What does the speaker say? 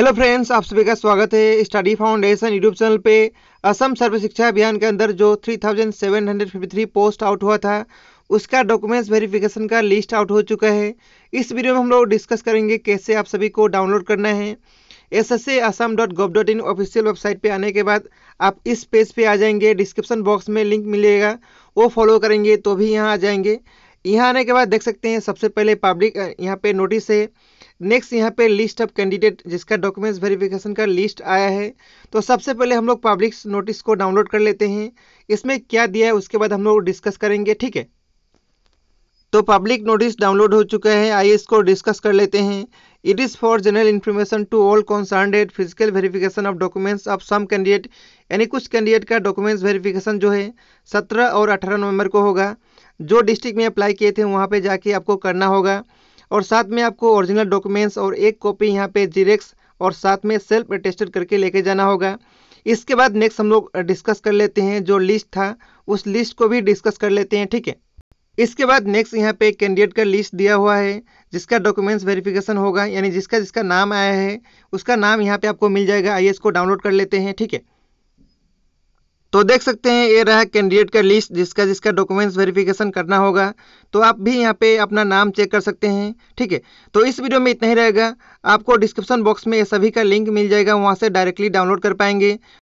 hello friends आप सभी का स्वागत है स्टडी फाउंडेशन यूट्यूब चैनल पे असम सर्व शिक्षा अभियान के अंदर जो 3753 पोस्ट आउट हुआ था उसका डॉक्यूमेंट्स वेरिफिकेशन का लिस्ट आउट हो चुका है इस वीडियो में हम लोग डिस्कस करेंगे कैसे आप सभी को डाउनलोड करना है S S Assam dot gov dot in official website पे आने के बाद आप इस पेज पे आ जाएंगे डिस्क्रिप्शन बॉक्स में लिंक मिलेगा वो फॉलो करेंगे तो भी यहाँ आ जाएंगे यहाँ आने के बाद देख सकते हैं सबसे पहले पब्लिक यहाँ पे नोटिस है नेक्स्ट यहाँ पे लिस्ट ऑफ कैंडिडेट जिसका डॉक्यूमेंट्स वेरिफिकेशन का लिस्ट आया है तो सबसे पहले हम लोग पब्लिक नोटिस को डाउनलोड कर लेते हैं इसमें क्या दिया है उसके बाद हम लोग डिस्कस करेंगे ठीक है तो पब्लिक नोटिस डाउनलोड हो चुका है आइए इसको डिस्कस कर लेते हैं It is for general information to all concerned है physical verification of documents of some candidate यानी कुछ कैंडिडेट का डॉक्यूमेंट्स वेरिफिकेशन जो है सत्रह और अठारह नवंबर को होगा जो डिस्ट्रिक्ट में अप्लाई किए थे वहाँ पे जाके आपको करना होगा और साथ में आपको ओरिजिनल डॉक्यूमेंट्स और एक कॉपी यहाँ पे जीरेक्स और साथ में सेल्फ अटेस्टेड करके लेके जाना होगा इसके बाद नेक्स्ट हम लोग डिस्कस कर लेते हैं जो लिस्ट था उस लिस्ट को भी डिस्कस कर लेते हैं ठीक है इसके बाद नेक्स्ट यहाँ पे कैंडिडेट का लिस्ट दिया हुआ है जिसका डॉक्यूमेंट्स वेरिफिकेशन होगा यानी जिसका जिसका नाम आया है उसका नाम यहाँ पे आपको मिल जाएगा आइए इसको डाउनलोड कर लेते हैं ठीक है तो देख सकते हैं ये रहा कैंडिडेट का लिस्ट जिसका जिसका डॉक्यूमेंट्स वेरिफिकेशन करना होगा तो आप भी यहाँ पे अपना नाम चेक कर सकते हैं ठीक है तो इस वीडियो में इतना ही रहेगा आपको डिस्क्रिप्शन बॉक्स में सभी का लिंक मिल जाएगा वहाँ से डायरेक्टली डाउनलोड कर पाएंगे